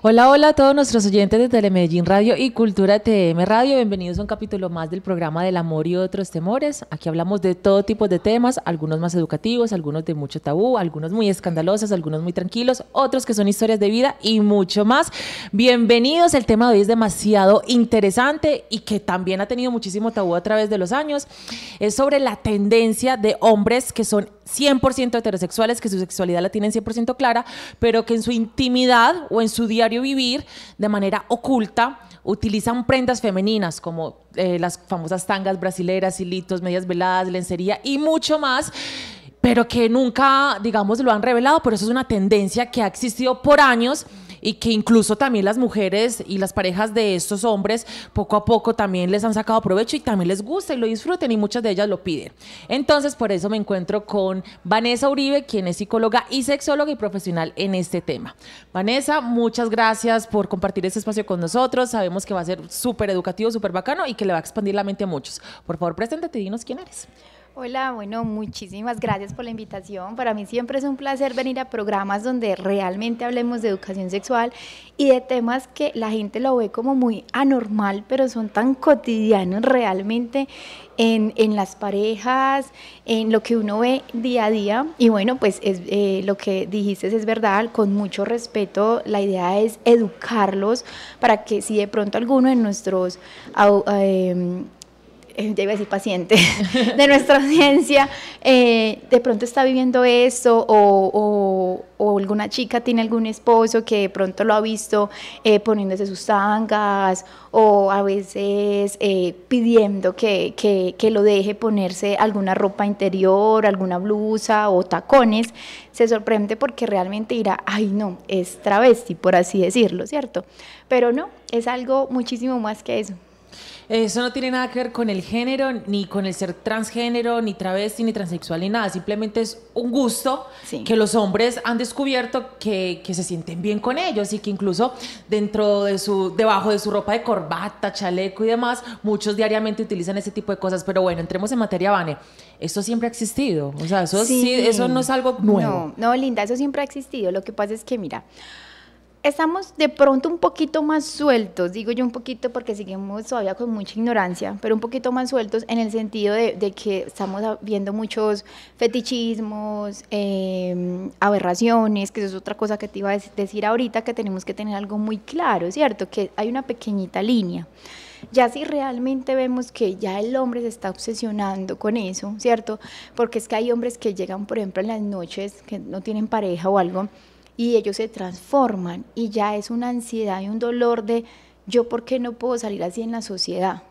Hola, hola a todos nuestros oyentes de Telemedellín Radio y Cultura TM Radio. Bienvenidos a un capítulo más del programa del amor y otros temores. Aquí hablamos de todo tipo de temas, algunos más educativos, algunos de mucho tabú, algunos muy escandalosos, algunos muy tranquilos, otros que son historias de vida y mucho más. Bienvenidos. El tema de hoy es demasiado interesante y que también ha tenido muchísimo tabú a través de los años. Es sobre la tendencia de hombres que son 100% heterosexuales, que su sexualidad la tienen 100% clara, pero que en su intimidad o en su diario vivir, de manera oculta, utilizan prendas femeninas como eh, las famosas tangas brasileras, hilitos, medias veladas, lencería y mucho más pero que nunca, digamos, lo han revelado, por eso es una tendencia que ha existido por años y que incluso también las mujeres y las parejas de estos hombres poco a poco también les han sacado provecho y también les gusta y lo disfruten y muchas de ellas lo piden. Entonces, por eso me encuentro con Vanessa Uribe, quien es psicóloga y sexóloga y profesional en este tema. Vanessa, muchas gracias por compartir este espacio con nosotros. Sabemos que va a ser súper educativo, súper bacano y que le va a expandir la mente a muchos. Por favor, preséntate y dinos quién eres. Hola, bueno, muchísimas gracias por la invitación. Para mí siempre es un placer venir a programas donde realmente hablemos de educación sexual y de temas que la gente lo ve como muy anormal, pero son tan cotidianos realmente en, las parejas, en lo que uno ve día a día. Y bueno, pues eh, lo que dijiste es verdad, con mucho respeto, la idea es educarlos para que si de pronto alguno de nuestros... Eh, ya iba a decir paciente, de nuestra ciencia, eh, de pronto está viviendo esto o, alguna chica tiene algún esposo que de pronto lo ha visto eh, poniéndose sus tangas o a veces eh, pidiendo que, que lo deje ponerse alguna ropa interior, alguna blusa o tacones, se sorprende porque realmente dirá, ay no, es travesti, por así decirlo, ¿cierto? Pero no, es algo muchísimo más que eso. Eh, eso no tiene nada que ver con el género, ni con el ser transgénero, ni travesti, ni transexual, ni nada. Simplemente es un gusto que los hombres han descubierto que, se sienten bien con ellos y que incluso dentro de su, debajo de su ropa de corbata, chaleco y demás, muchos diariamente utilizan ese tipo de cosas. Pero bueno, entremos en materia, Vane. Eso siempre ha existido. O sea, eso, eso no es algo nuevo. No, no, Linda, eso siempre ha existido. Lo que pasa es que, mira, estamos de pronto un poquito más sueltos, digo yo un poquito porque seguimos todavía con mucha ignorancia, pero un poquito más sueltos en el sentido de, que estamos viendo muchos fetichismos, em, aberraciones, que eso es otra cosa que te iba a decir ahorita, que tenemos que tener algo muy claro, ¿cierto? Que hay una pequeñita línea. Ya si realmente vemos que ya el hombre se está obsesionando con eso, ¿cierto? Porque es que hay hombres que llegan, por ejemplo, en las noches, que no tienen pareja o algo, y ellos se transforman y ya es una ansiedad y un dolor de yo por qué no puedo salir así en la sociedad.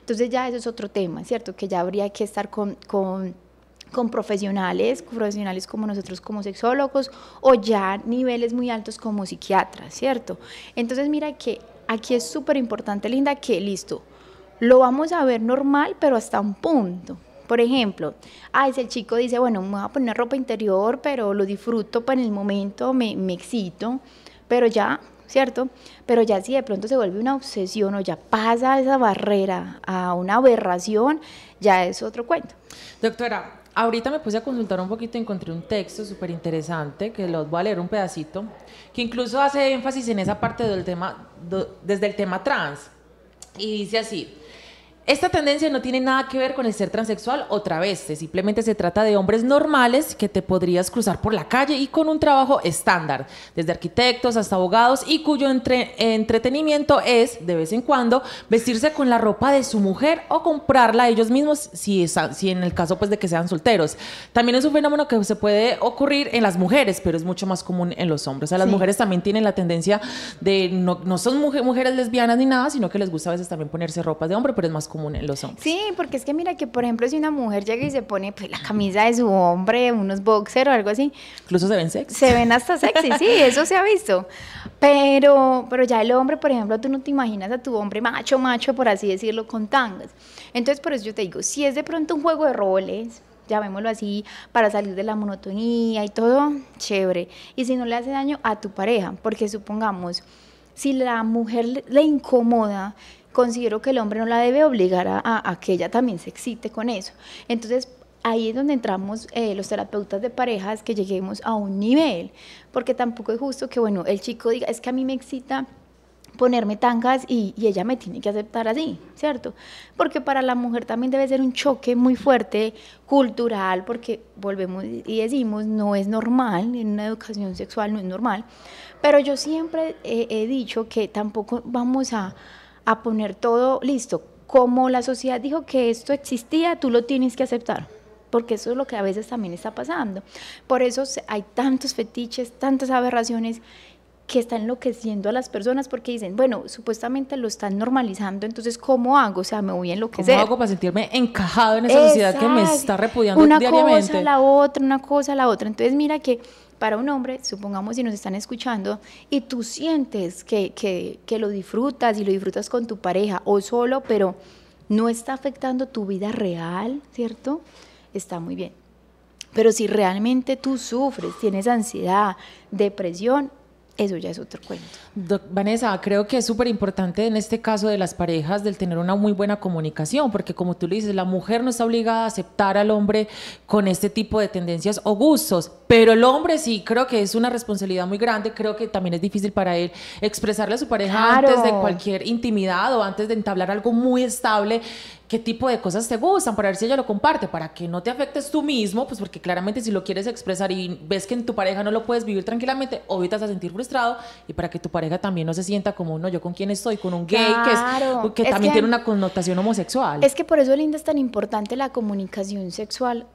Entonces ya eso es otro tema, ¿cierto? Que ya habría que estar con, con profesionales, profesionales como nosotros como sexólogos o ya niveles muy altos como psiquiatras, ¿cierto? Entonces mira que aquí es súper importante, Linda, que listo, lo vamos a ver normal, pero hasta un punto. Por ejemplo, ay, si el chico dice, bueno, me voy a poner ropa interior, pero lo disfruto para el momento, me, me excito, pero ya, ¿cierto? Pero ya si de pronto se vuelve una obsesión o ya pasa esa barrera a una aberración, ya es otro cuento. Doctora, ahorita me puse a consultar un poquito y encontré un texto súper interesante que los voy a leer un pedacito, que incluso hace énfasis en esa parte del tema, desde el tema trans. Y dice así, esta tendencia no tiene nada que ver con el ser transexual otra vez. simplemente se trata de hombres normales que te podrías cruzar por la calle y con un trabajo estándar, desde arquitectos hasta abogados y cuyo entretenimiento es, de vez en cuando, vestirse con la ropa de su mujer o comprarla ellos mismos si, en el caso pues de que sean solteros. También es un fenómeno que se puede ocurrir en las mujeres, pero es mucho más común en los hombres. O las mujeres también tienen la tendencia de no, son mujeres lesbianas ni nada, sino que les gusta a veces también ponerse ropa de hombre, pero es más común común en los Sí, porque es que mira que, por ejemplo, si una mujer llega y se pone pues, la camisa de su hombre, unos boxer o algo así. Incluso se ven sexy. Se ven hasta sexy, sí, eso se ha visto. Pero, pero ya el hombre, por ejemplo, tú no te imaginas a tu hombre macho, macho, por así decirlo, con tangas. Entonces, por eso yo te digo, si es de pronto un juego de roles, llamémoslo así, para salir de la monotonía y todo, chévere. Y si no le hace daño a tu pareja, porque supongamos, si la mujer le incomoda considero que el hombre no la debe obligar a, que ella también se excite con eso. Entonces, ahí es donde entramos eh, los terapeutas de parejas, que lleguemos a un nivel, porque tampoco es justo que, bueno, el chico diga, es que a mí me excita ponerme tangas y, ella me tiene que aceptar así, ¿cierto? Porque para la mujer también debe ser un choque muy fuerte cultural, porque volvemos y decimos, no es normal, en una educación sexual no es normal, pero yo siempre eh, he dicho que tampoco vamos a, a poner todo listo. Como la sociedad dijo que esto existía, tú lo tienes que aceptar porque eso es lo que a veces también está pasando. Por eso hay tantos fetiches, tantas aberraciones que están enloqueciendo a las personas porque dicen, bueno, supuestamente lo están normalizando, entonces ¿cómo hago? O sea, me voy a enloquecer. ¿Cómo hago para sentirme encajado en esa sociedad que me está repudiando diariamente? Una cosa, la otra, una cosa, la otra. Entonces mira que para un hombre, supongamos si nos están escuchando, y tú sientes que, que lo disfrutas y lo disfrutas con tu pareja o solo, pero no está afectando tu vida real, ¿cierto? Está muy bien. Pero si realmente tú sufres, tienes ansiedad, depresión, eso ya es otro cuento. Vanessa, creo que es súper importante en este caso de las parejas del tener una muy buena comunicación, porque como tú le dices, la mujer no está obligada a aceptar al hombre con este tipo de tendencias o gustos, pero el hombre sí, creo que es una responsabilidad muy grande, creo que también es difícil para él expresarle a su pareja antes de cualquier intimidad o antes de entablar algo muy estable, qué tipo de cosas te gustan, para ver si ella lo comparte, para que no te afectes tú mismo, pues porque claramente si lo quieres expresar y ves que en tu pareja no lo puedes vivir tranquilamente, obvio a sentir frustrado y para que tu pareja también no se sienta como, uno yo con quién estoy, con un gay, que, es, que también tiene una connotación homosexual. Es que por eso, Linda, es tan importante la comunicación sexual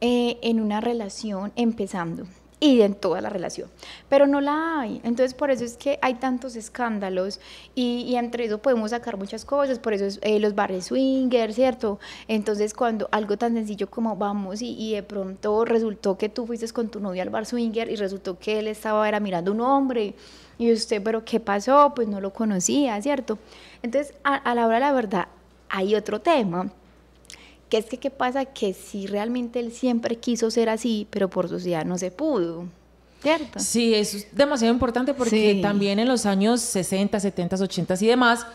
eh, en una relación empezando y en toda la relación. Pero no la hay. Entonces, por eso es que hay tantos escándalos y, entre eso podemos sacar muchas cosas. Por eso es, eh, los bares swingers, ¿cierto? Entonces, cuando algo tan sencillo como vamos y, de pronto resultó que tú fuiste con tu novia al bar swinger y resultó que él estaba era mirando a un hombre y usted, pero ¿qué pasó? Pues no lo conocía, ¿cierto? Entonces, a, a la hora de la verdad, hay otro tema es que qué pasa que si realmente él siempre quiso ser así, pero por sociedad no se pudo. ¿Cierto? Sí, es demasiado importante porque también en los años 60, 70, 80 y demás,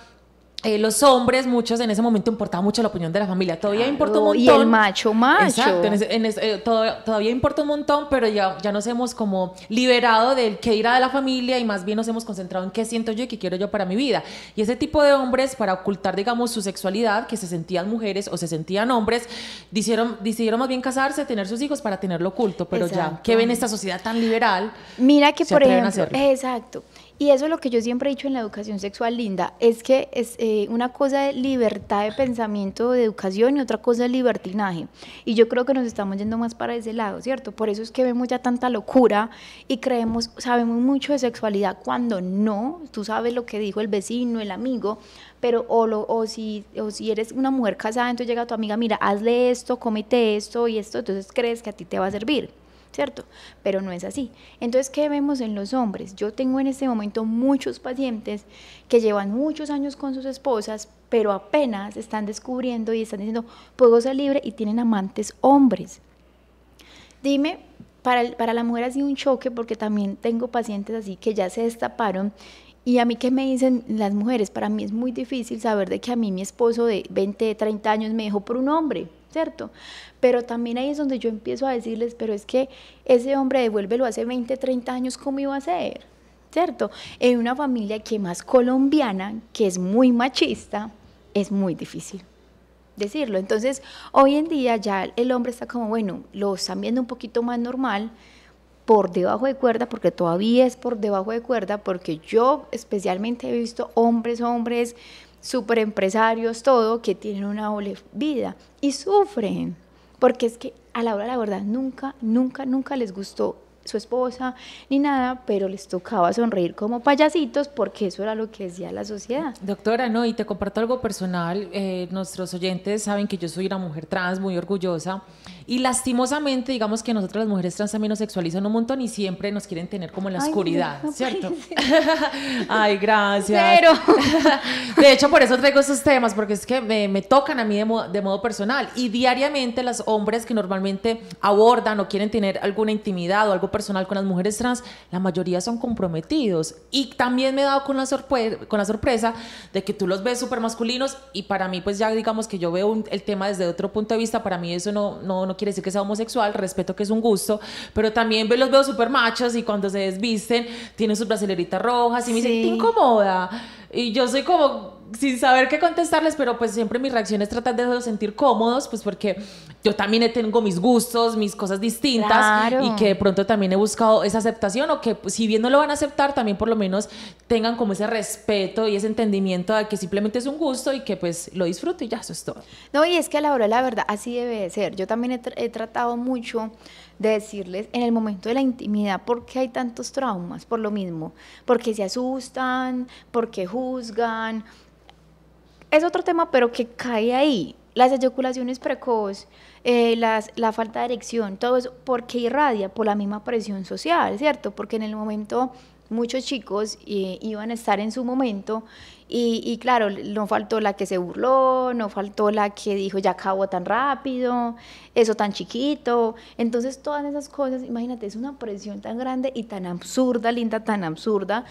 eh, los hombres, muchos en ese momento importaba mucho la opinión de la familia. Todavía importa un montón. Y el macho, macho. Exacto, eh, todavía importa un montón, pero ya, ya nos hemos como liberado del qué irá de la familia y más bien nos hemos concentrado en qué siento yo y qué quiero yo para mi vida. Y ese tipo de hombres, para ocultar, digamos, su sexualidad, que se sentían mujeres o se sentían hombres, decidieron, decidieron más bien casarse, tener sus hijos para tenerlo oculto. Pero ya, ¿qué ven esta sociedad tan liberal? Mira que, por ejemplo, exacto. Y eso es lo que yo siempre he dicho en la educación sexual, Linda, es que es eh, una cosa de libertad de pensamiento, de educación y otra cosa es libertinaje. Y yo creo que nos estamos yendo más para ese lado, ¿cierto? Por eso es que vemos ya tanta locura y creemos, sabemos mucho de sexualidad cuando no, tú sabes lo que dijo el vecino, el amigo, pero o, lo, o, si, o si eres una mujer casada, entonces llega tu amiga, mira, hazle esto, cómete esto y esto, entonces crees que a ti te va a servir. ¿cierto? Pero no es así. Entonces, ¿qué vemos en los hombres? Yo tengo en este momento muchos pacientes que llevan muchos años con sus esposas, pero apenas están descubriendo y están diciendo, puedo ser libre y tienen amantes hombres. Dime, para, para la mujer ha sido un choque porque también tengo pacientes así que ya se destaparon y a mí que me dicen las mujeres, para mí es muy difícil saber de que a mí mi esposo de 20, 30 años me dejó por un hombre. ¿cierto? Pero también ahí es donde yo empiezo a decirles, pero es que ese hombre devuélvelo hace 20, 30 años, ¿cómo iba a ser? ¿Cierto? En una familia que más colombiana, que es muy machista, es muy difícil decirlo. Entonces, hoy en día ya el hombre está como, bueno, lo están viendo un poquito más normal, por debajo de cuerda, porque todavía es por debajo de cuerda, porque yo especialmente he visto hombres, hombres super empresarios, todo, que tienen una vida y sufren, porque es que a la hora la verdad nunca, nunca, nunca les gustó su esposa ni nada, pero les tocaba sonreír como payasitos porque eso era lo que decía la sociedad. Doctora, no, y te comparto algo personal, eh, nuestros oyentes saben que yo soy una mujer trans muy orgullosa. Y lastimosamente, digamos que nosotras las mujeres trans también nos sexualizan un montón y siempre nos quieren tener como en la oscuridad, ¿cierto? Ay, gracias. Pero. de hecho, por eso traigo esos temas, porque es que me, me tocan a mí de, modo personal. Y diariamente las hombres que normalmente abordan o quieren tener alguna intimidad o algo personal con las mujeres trans, la mayoría son comprometidos. Y también me he dado con la, con la sorpresa de que tú los ves súper masculinos y para mí, pues ya digamos que yo veo el tema desde otro punto de vista, para mí eso no, no, no quiere decir que sea homosexual, respeto que es un gusto, pero también los veo súper machos y cuando se desvisten tienen sus braceleritas rojas y me dicen, ¿te incomoda? Y yo soy como, sin saber qué contestarles, pero pues siempre mis reacciones tratar de sentir cómodos, pues porque yo también tengo mis gustos, mis cosas distintas y que de pronto también he buscado esa aceptación o que si bien no lo van a aceptar, también por lo menos tengan como ese respeto y ese entendimiento de que simplemente es un gusto y que pues lo disfruto y ya, eso es todo. No, y es que a la hora la verdad así debe de ser. Yo también he, tratado mucho de decirles en el momento de la intimidad por qué hay tantos traumas, por lo mismo, porque se asustan, porque juzgan, es otro tema, pero que cae ahí. Las eyaculaciones precoz, eh, las, la falta de erección, todo eso, porque irradia por la misma presión social, ¿cierto? Porque en el momento muchos chicos eh, iban a estar en su momento y, y, claro, no faltó la que se burló, no faltó la que dijo ya acabó tan rápido, eso tan chiquito. Entonces todas esas cosas, imagínate, es una presión tan grande y tan absurda, linda, tan absurda,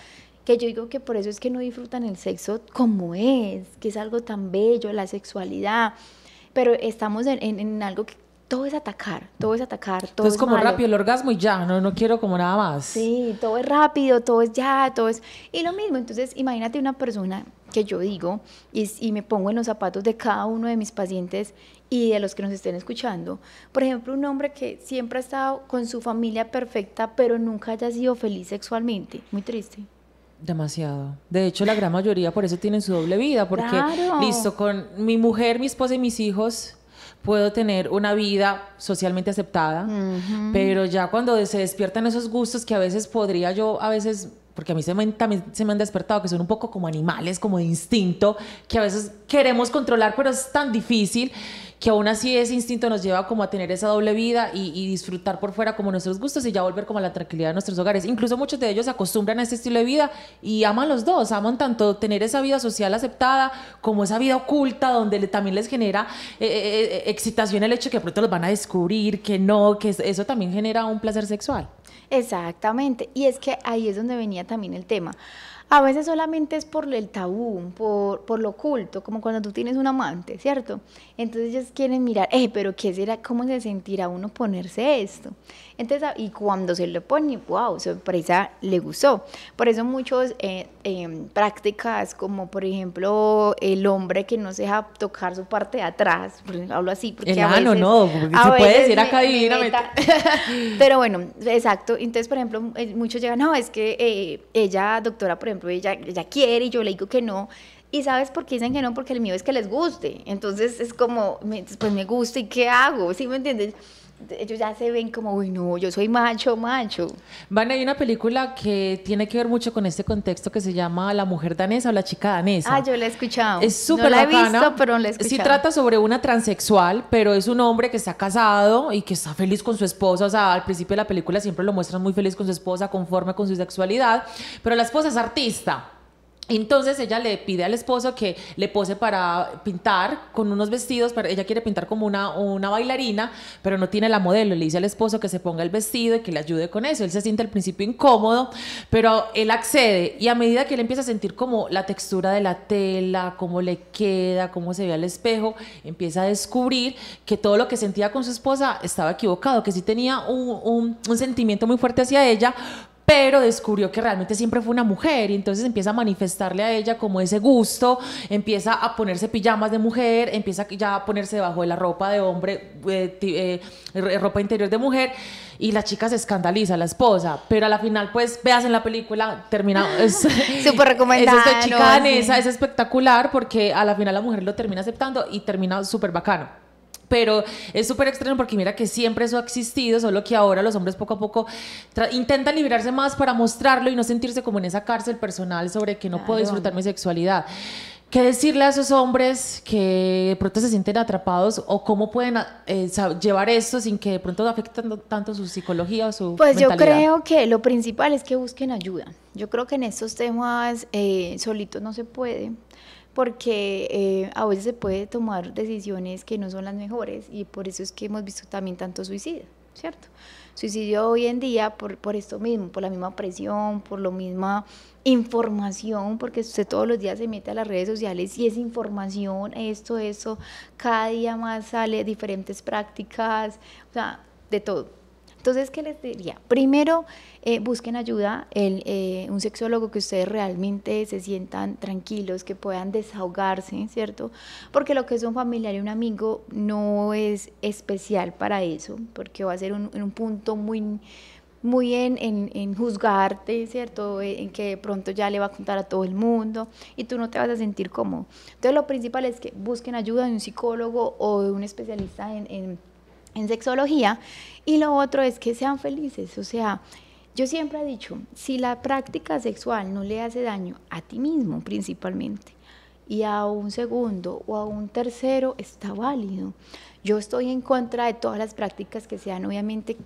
que yo digo que por eso es que no disfrutan el sexo como es, que es algo tan bello, la sexualidad, pero estamos en, en, en algo que todo es atacar, todo es atacar, todo Entonces, es como rápido el orgasmo y ya, no, no quiero como nada más. Sí, todo es rápido, todo es ya, todo es... Y lo mismo, entonces imagínate una persona que yo digo y, y me pongo en los zapatos de cada uno de mis pacientes y de los que nos estén escuchando. Por ejemplo, un hombre que siempre ha estado con su familia perfecta, pero nunca haya sido feliz sexualmente. Muy triste. Demasiado. De hecho, la gran mayoría por eso tienen su doble vida, porque listo, con mi mujer, mi esposa y mis hijos puedo tener una vida socialmente aceptada, pero ya cuando se despiertan esos gustos que a veces podría yo, a veces, porque a mí se me, también se me han despertado, que son un poco como animales, como de instinto, que a veces queremos controlar, pero es tan difícil que aún así ese instinto nos lleva como a tener esa doble vida y, disfrutar por fuera como nuestros gustos y ya volver como a la tranquilidad de nuestros hogares. Incluso muchos de ellos se acostumbran a ese estilo de vida y aman los dos, aman tanto tener esa vida social aceptada como esa vida oculta donde también les genera eh, eh, eh, excitación el hecho de que pronto los van a descubrir, que no, que eso también genera un placer sexual. Exactamente, y es que ahí es donde venía también el tema a veces solamente es por el tabú, por, lo oculto, como cuando tú tienes un amante, ¿cierto? Entonces ellos quieren mirar, eh, pero ¿qué será? ¿Cómo se sentirá uno ponerse esto? Entonces, ah, y cuando se lo pone, wow, sorpresa, le gustó. Por eso muchos eh, em, prácticas, como por ejemplo el hombre que no se deja tocar su parte de atrás, hablo así, porque a veces, no, porque a se veces puede decir acá divinamente. Pero bueno, exacto. Entonces, por ejemplo, eh, muchos llegan, no, es que eh, ella, doctora, por ejemplo, ella, ella quiere y yo le digo que no. Y sabes por qué dicen que no, porque el mío es que les guste. Entonces es como, pues me gusta y qué hago, ¿sí me entiendes? ellos ya se ven como, uy, no, yo soy macho, macho. Van, hay una película que tiene que ver mucho con este contexto que se llama La mujer danesa o La chica danesa. Ah, yo la he escuchado. Es súper no la he visto, pero la he escuchado. Sí trata sobre una transexual, pero es un hombre que está casado y que está feliz con su esposa. O sea, al principio de la película siempre lo muestran muy feliz con su esposa, conforme con su sexualidad, pero la esposa es artista. Entonces ella le pide al esposo que le pose para pintar con unos vestidos, ella quiere pintar como una, bailarina, pero no tiene la modelo, le dice al esposo que se ponga el vestido y que le ayude con eso, él se siente al principio incómodo, pero él accede y a medida que él empieza a sentir como la textura de la tela, cómo le queda, cómo se ve al espejo, empieza a descubrir que todo lo que sentía con su esposa estaba equivocado, que sí tenía un sentimiento muy fuerte hacia ella, pero descubrió que realmente siempre fue una mujer y entonces empieza a manifestarle a ella como ese gusto, empieza a ponerse pijamas de mujer, empieza ya a ponerse debajo de la ropa de hombre, eh, eh, ropa interior de mujer y la chica se escandaliza, la esposa, pero a la final pues veas en la película, termina... Es, Súper recomendada. Es es espectacular porque a la final la mujer lo termina aceptando y termina súper bacano pero es súper extraño porque mira que siempre eso ha existido, solo que ahora los hombres poco a poco intentan liberarse más para mostrarlo y no sentirse como en esa cárcel personal sobre que no puedo disfrutar mi sexualidad. ¿Qué decirle a esos hombres que de pronto se sienten atrapados o cómo pueden ah, eh, llevar esto sin que de pronto afecten tanto su psicología o su... Pues yo creo que lo principal es que busquen ayuda. Yo creo que en estos temas eh, solitos no se puede porque eh, a veces se puede tomar decisiones que no son las mejores y por eso es que hemos visto también tanto suicidio, ¿cierto? Suicidio hoy en día por, por esto mismo, por la misma presión, por la misma información, porque usted todos los días se mete a las redes sociales y es información, esto, eso, cada día más sale diferentes prácticas, o sea, de todo. Entonces, ¿qué les diría? Primero, eh, busquen ayuda, eh, un sexólogo que ustedes realmente se sientan tranquilos, que puedan desahogarse, ¿cierto? Porque lo que es un familiar y un amigo no es especial para eso, porque va a ser un, punto muy muy en, en, juzgarte, ¿cierto? Eh, en que pronto ya le va a contar a todo el mundo y tú no te vas a sentir cómodo. Entonces lo principal es que busquen ayuda de un psicólogo o de un especialista en en sexología. Y lo otro es que sean felices, o sea, yo siempre he dicho, si la práctica sexual no le hace daño a ti mismo principalmente, y a un segundo o a un tercero, está válido. Yo estoy en contra de todas las prácticas que sean obviamente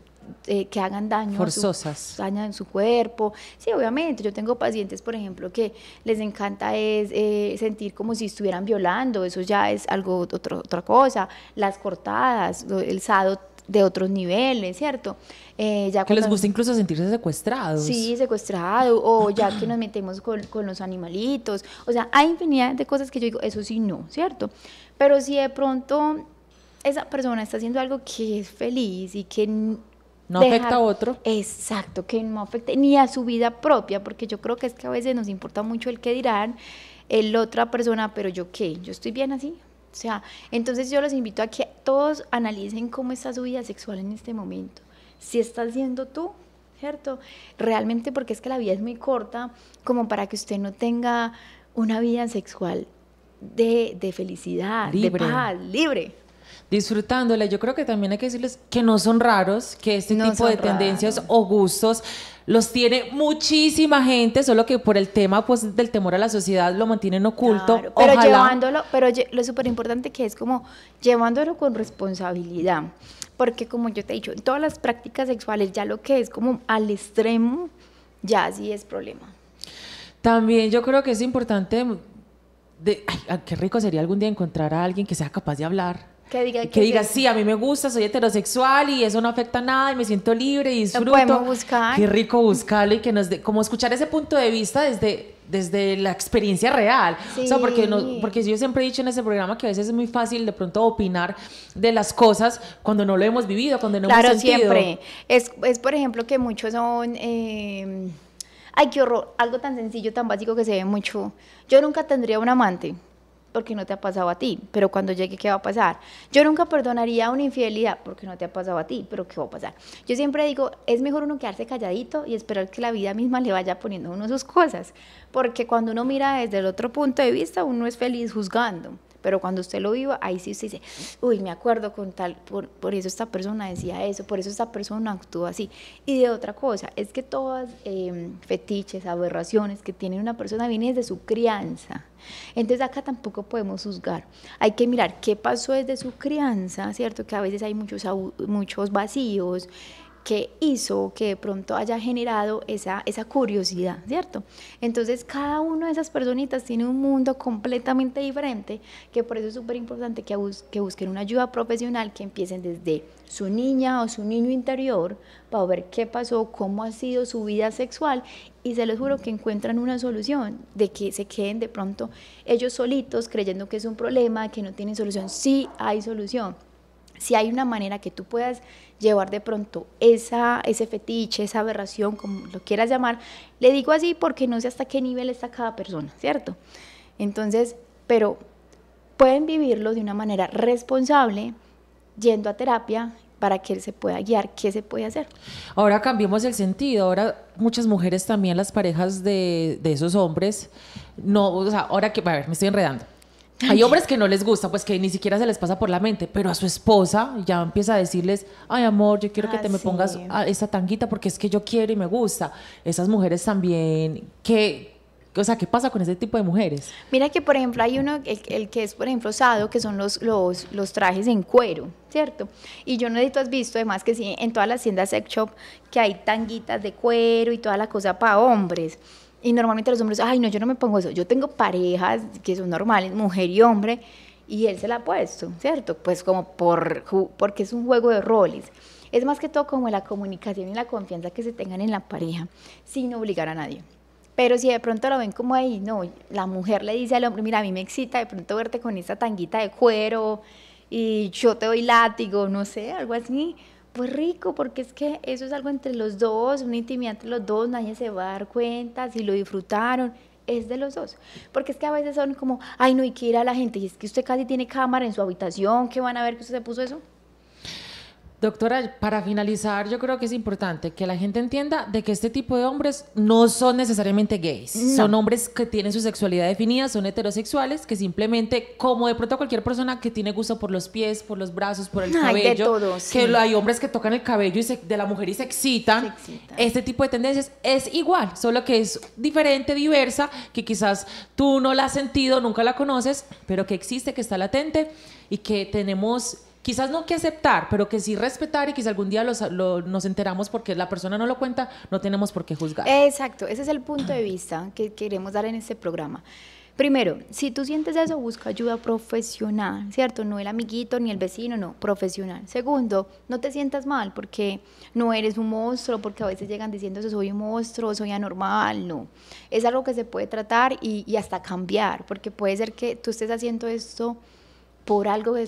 eh, que hagan daño, Forzosas. Su, en su cuerpo. Sí, obviamente, yo tengo pacientes, por ejemplo, que les encanta es eh, sentir como si estuvieran violando, eso ya es algo, otra cosa, las cortadas, el sado de otros niveles, ¿cierto? Eh, ya que les gusta incluso sentirse secuestrados. Sí, secuestrado. o ya que nos metemos con, con, los animalitos, o sea, hay infinidad de cosas que yo digo, eso sí no, ¿cierto? Pero si de pronto esa persona está haciendo algo que es feliz y que no afecta a otro. Exacto, que no afecte ni a su vida propia, porque yo creo que es que a veces nos importa mucho el que dirán, el otra persona, pero yo qué, yo estoy bien así. O sea, entonces yo los invito a que todos analicen cómo está su vida sexual en este momento. Si estás siendo tú, ¿cierto? Realmente porque es que la vida es muy corta como para que usted no tenga una vida sexual de, felicidad, libre. de libre disfrutándola. Yo creo que también hay que decirles que no son raros, que este tipo de tendencias o gustos los tiene muchísima gente, solo que por el tema pues del temor a la sociedad lo mantienen oculto. pero llevándolo, pero lo súper importante que es como llevándolo con responsabilidad, porque como yo te he dicho, en todas las prácticas sexuales ya lo que es como al extremo ya sí es problema. También yo creo que es importante de, ay, qué rico sería algún día encontrar a alguien que sea capaz de hablar que diga, que, sí, a mí me gusta, soy heterosexual y eso no afecta nada y me siento libre y disfruto. Lo podemos buscar. Qué rico buscarlo y que nos como escuchar ese punto de vista desde desde la experiencia real. O sea, porque, no, porque yo siempre he dicho en ese programa que a veces es muy fácil de pronto opinar de las cosas cuando no lo hemos vivido, cuando no hemos sentido. siempre. Es, por ejemplo, que muchos son... Eh, ay, qué horror, algo tan sencillo, tan básico que se ve mucho. Yo nunca tendría un amante porque no te ha pasado a ti, pero cuando llegue, ¿qué va a pasar? Yo nunca perdonaría una infidelidad porque no te ha pasado a ti, pero ¿qué va a pasar? Yo siempre digo, es mejor uno quedarse calladito y esperar que la vida misma le vaya poniendo uno sus cosas, porque cuando uno mira desde el otro punto de vista, uno es feliz juzgando pero cuando usted lo viva, ahí sí usted dice, uy, me acuerdo con tal, por, eso esta persona decía eso, por eso esta persona actuó así. Y de otra cosa, es que todas em, fetiches, aberraciones que tiene una persona vienen desde su crianza. Entonces acá tampoco podemos juzgar. Hay que mirar qué pasó desde su crianza, ¿cierto? Que a veces hay muchos, muchos vacíos, que hizo que de pronto haya generado esa, esa curiosidad, ¿cierto? Entonces cada una de esas personitas tiene un mundo completamente diferente, que por eso es súper importante que, que busquen una ayuda profesional, que empiecen desde su niña o su niño interior para ver qué pasó, cómo ha sido su vida sexual y se les juro que encuentran una solución, de que se queden de pronto ellos solitos creyendo que es un problema, que no tienen solución, sí hay solución si hay una manera que tú puedas llevar de pronto esa, ese fetiche, esa aberración, como lo quieras llamar, le digo así porque no sé hasta qué nivel está cada persona, ¿cierto? Entonces, pero pueden vivirlo de una manera responsable, yendo a terapia para que él se pueda guiar, qué se puede hacer. Ahora cambiemos el sentido, ahora muchas mujeres también, las parejas de, de esos hombres, no, o sea, ahora que, a ver, me estoy enredando, hay hombres que no les gusta, pues que ni siquiera se les pasa por la mente, pero a su esposa ya empieza a decirles, ay amor, yo quiero que ah, te me pongas esa tanguita porque es que yo quiero y me gusta. Esas mujeres también, o ¿qué pasa con ese tipo de mujeres? Mira que, por ejemplo, hay uno, el, que es, por ejemplo, osado, que son los, los, trajes en cuero, ¿cierto? Y yo no sé has visto, además, que sí, en todas las tiendas sex shop, que hay tanguitas de cuero y toda la cosa para hombres. Y normalmente los hombres, ay, no, yo no me pongo eso. Yo tengo parejas que son normales, mujer y hombre, y él se la ha puesto, ¿cierto? Pues como por, porque es un juego de roles. Es más que todo como la comunicación y la confianza que se tengan en la pareja, sin obligar a nadie. Pero si de pronto lo ven como ahí, no, la mujer le dice al hombre, mira, a mí me excita de pronto verte con esa tanguita de cuero y yo te doy látigo, no sé, algo así, pues rico, porque es que eso es algo entre los dos, una intimidad entre los dos, nadie se va a dar cuenta si lo disfrutaron. Es de los dos, porque es que a veces son como, ay, no, y que ir a la gente, y es que usted casi tiene cámara en su habitación, que van a ver que usted se puso eso? Doctora, para finalizar, yo creo que es importante que la gente entienda de que este tipo de hombres no son necesariamente gays. Son hombres que tienen su sexualidad definida, son heterosexuales, que simplemente, como de pronto cualquier persona que tiene gusto por los pies, por los brazos, por el cabello, que hay hombres que tocan el cabello y de la mujer y se excitan. Este tipo de tendencias es igual, solo que es diferente, diversa, que quizás tú no la has sentido, nunca la conoces, pero que existe, que está latente y que tenemos quizás no que aceptar, pero que sí respetar y quizás algún día nos enteramos porque la persona no lo cuenta, no tenemos por qué juzgar. Exacto, ese es el punto de vista que queremos dar en este programa. Primero, si tú sientes eso, busca ayuda profesional, ¿cierto? No el amiguito ni el vecino, no, profesional. Segundo, no te sientas mal porque no eres un monstruo, porque a veces llegan eso soy un monstruo, soy anormal, no. Es algo que se puede tratar y hasta cambiar, porque puede ser que tú estés haciendo esto por algo de,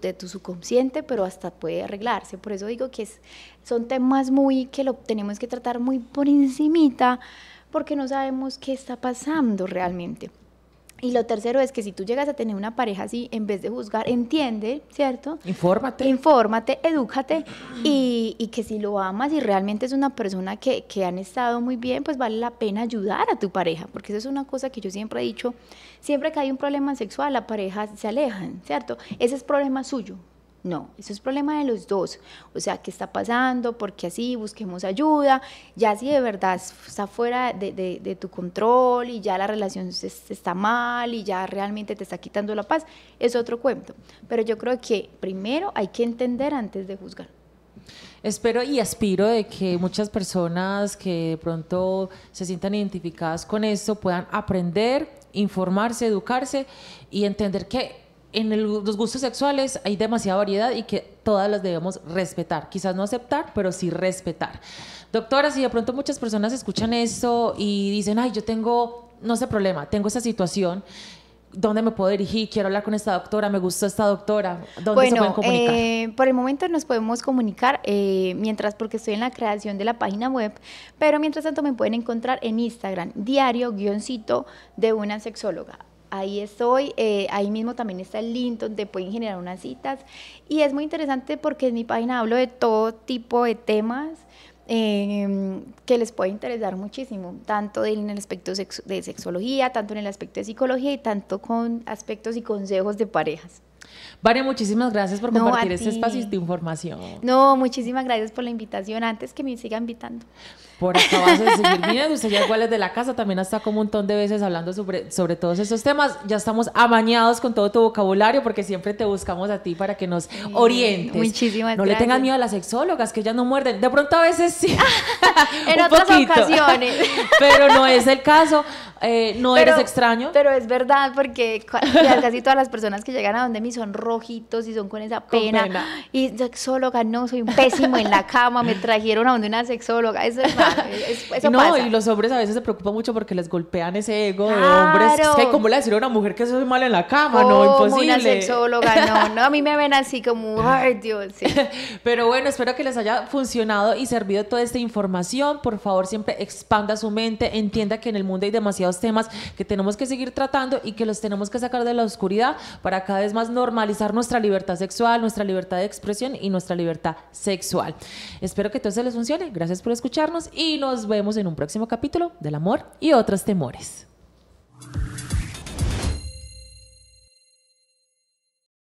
de tu subconsciente, pero hasta puede arreglarse. Por eso digo que son temas muy que lo tenemos que tratar muy por encimita, porque no sabemos qué está pasando realmente. Y lo tercero es que si tú llegas a tener una pareja así, en vez de juzgar, entiende, ¿cierto? Infórmate. Infórmate, edúcate y, que si lo amas y realmente es una persona que, que han estado muy bien, pues vale la pena ayudar a tu pareja, porque eso es una cosa que yo siempre he dicho, siempre que hay un problema sexual, las parejas se alejan, ¿cierto? Ese es problema suyo, no, eso es problema de los dos. O sea, ¿qué está pasando? Porque así busquemos ayuda. Ya si de verdad está fuera de, tu control y ya la relación está mal y ya realmente te está quitando la paz, es otro cuento. Pero yo creo que primero hay que entender antes de juzgar. Espero y aspiro de que muchas personas que de pronto se sientan identificadas con esto puedan aprender, informarse, educarse y entender que en los gustos sexuales hay demasiada variedad y que todas las debemos respetar. Quizás no aceptar, pero sí respetar. Doctora, si de pronto muchas personas escuchan esto y dicen, ay, yo tengo, no sé, problema, tengo esa situación, ¿dónde me puedo dirigir? Quiero hablar con esta doctora, me gusta esta doctora. ¿Dónde bueno, se pueden comunicar? Eh, por el momento nos podemos comunicar eh, mientras, porque estoy en la creación de la página web, pero mientras tanto me pueden encontrar en Instagram, diario-de guioncito, una sexóloga ahí estoy, eh, ahí mismo también está el link donde pueden generar unas citas y es muy interesante porque en mi página hablo de todo tipo de temas em, que les puede interesar muchísimo, tanto en el aspecto de sexología, tanto en el aspecto de psicología y tanto con aspectos y consejos de parejas. Vale, muchísimas gracias por compartir este espacio de información. No, muchísimas gracias por la invitación. Antes que me siga invitando. Por acá vas a seguir Usted ya igual es de la casa, también está como un montón de veces hablando sobre, sobre todos esos temas. Ya estamos amañados con todo tu vocabulario porque siempre te buscamos a ti para que nos orientes. muchísimas gracias. No le tengan miedo a las sexólogas, que ellas no muerden. De pronto a veces sí. en otras ocasiones. pero no es el caso. Eh, no eres extraño. Pero es verdad porque casi todas las personas que llegan a donde mis son rojitos y son con esa pena. Y sexóloga, no, soy un pésimo en la cama, me trajeron a donde una sexóloga. Eso es malo, No, y los hombres a veces se preocupan mucho porque les golpean ese ego de hombres. Es que, ¿cómo le decir a una mujer que soy mal en la cama? no, imposible. una sexóloga, no, a mí me ven así como, ay, Dios. Pero bueno, espero que les haya funcionado y servido toda esta información. Por favor, siempre expanda su mente, entienda que en el mundo hay demasiados temas que tenemos que seguir tratando y que los tenemos que sacar de la oscuridad para cada vez más no Formalizar nuestra libertad sexual, nuestra libertad de expresión y nuestra libertad sexual. Espero que todo se les funcione. Gracias por escucharnos y nos vemos en un próximo capítulo del amor y otros temores.